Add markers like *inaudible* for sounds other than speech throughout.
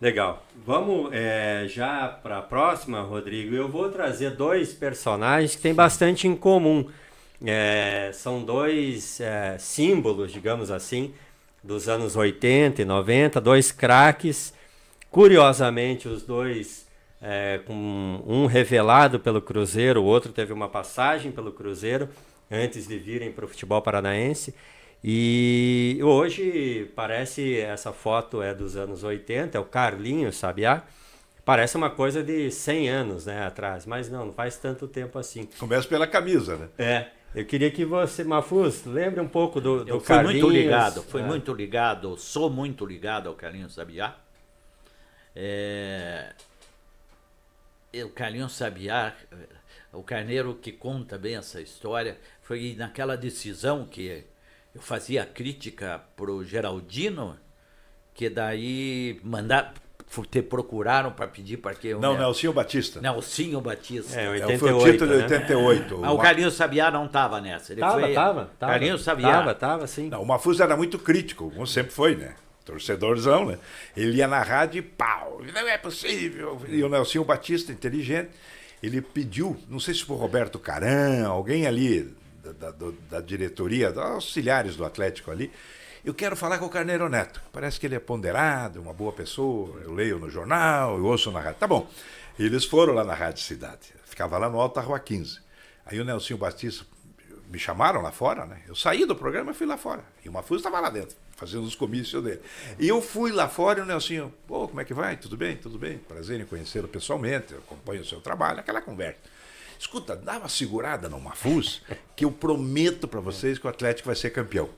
Legal. Vamos é, já para a próxima, Rodrigo. Eu vou trazer dois personagens que têm bastante em comum. É, são dois é, símbolos, digamos assim, dos anos 80 e 90, dois craques. Curiosamente, os dois, é, com um revelado pelo Cruzeiro, o outro teve uma passagem pelo Cruzeiro antes de virem para o futebol paranaense. E hoje parece essa foto é dos anos 80, é o Carlinho Sabiá. Parece uma coisa de 100 anos né, atrás, mas não, não faz tanto tempo assim. Começa pela camisa, né? É. Eu queria que você, Mafus, lembre um pouco do, do Eu fui Carlinhos. muito ligado, fui é. muito ligado, sou muito ligado ao Carlinhos Sabiá. É... O Carlinhos Sabiá, é, o carneiro que conta bem essa história, foi naquela decisão que eu fazia crítica pro Geraldino, que daí mandar te procuraram para pedir para que eu. Não, né? Nelsinho Batista. Nelsinho Batista. É, 88, é, foi o título né? de 88. Né? Ah, o Carlinhos Sabiá não estava nessa. Ele tava, foi... tava, tava. Carlinhos Sabiá. Tava, tava, sim. Não, o Mafuso era muito crítico, como sempre foi, né? Torcedorzão, né? Ele ia na rádio e pau. Não é possível. E o Nelsinho Batista, inteligente, ele pediu, não sei se foi o Roberto Caran, alguém ali da, da, da diretoria, dos auxiliares do Atlético ali, eu quero falar com o Carneiro Neto. Parece que ele é ponderado, uma boa pessoa. Eu leio no jornal, eu ouço na rádio. Tá bom. Eles foram lá na Rádio Cidade. Ficava lá no Alta Rua 15. Aí o Nelsinho Batista me chamaram lá fora, né? Eu saí do programa e fui lá fora. E o Mafuso estava lá dentro, fazendo os comícios dele. E eu fui lá fora e o Nelsinho, pô, como é que vai? Tudo bem? Tudo bem? Prazer em conhecê-lo pessoalmente, eu acompanho o seu trabalho, aquela conversa. Escuta, dá uma segurada no Mafuz, que eu prometo para vocês que o Atlético vai ser campeão.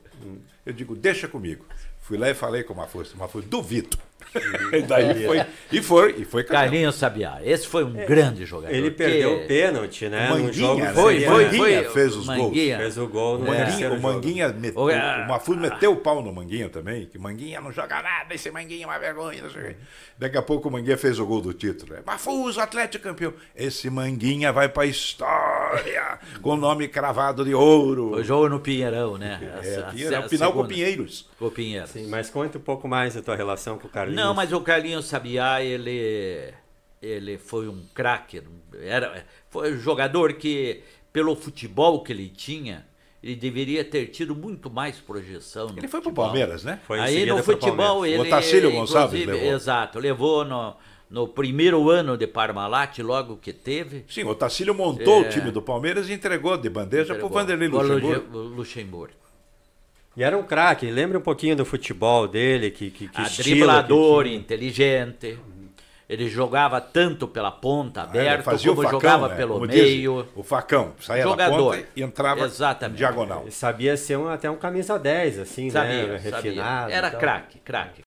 Eu digo, deixa comigo. Fui lá e falei com o Mafuz. O Mafuz, duvido. *laughs* e daí foi. E foi, e foi Carlinho Sabiá. Esse foi um é, grande jogador. Ele perdeu o pênalti, né? Manguinha, no jogo né? foi, foi, foi, fez os Manguinha. gols. Fez o gol no Manguinha, é, O Manguinha meteu, o, o Mafuso meteu o pau no Manguinha também, que Manguinha não joga nada, esse Manguinha é uma vergonha. Daqui a pouco o Manguinha fez o gol do título. Né? é Mafuso, Atlético campeão. Esse Manguinha vai pra história com com nome cravado de ouro. O jogo no Pinheirão, né? É, Pinheirão, é final segunda. com Pinheiros. Com Pinheiros. Sim, mas conta um pouco mais da tua relação com o Carlinhos. Não, mas o Carlinhos Sabiá, ele, ele foi um craque. Era, foi um jogador que, pelo futebol que ele tinha, ele deveria ter tido muito mais projeção. ele foi para o Palmeiras, né? Foi Aí no futebol ele. O Tarcílio Gonçalves levou. Exato, levou no, no primeiro ano de Parmalat, logo que teve. Sim, o Tacílio montou é, o time do Palmeiras e entregou de bandeja para o Vanderlei Luxemburgo. Luxemburgo. E era um craque, lembra um pouquinho do futebol dele, que, que, que Driblador, inteligente. Ele jogava tanto pela ponta ah, aberta, ah, como facão, jogava né? pelo como meio. Diz, o facão, saía Jogador. da ponta e entrava Exatamente. diagonal. E sabia ser um, até um camisa 10, assim, né? sabia, né? Refinado. Sabia. Era então. craque, craque.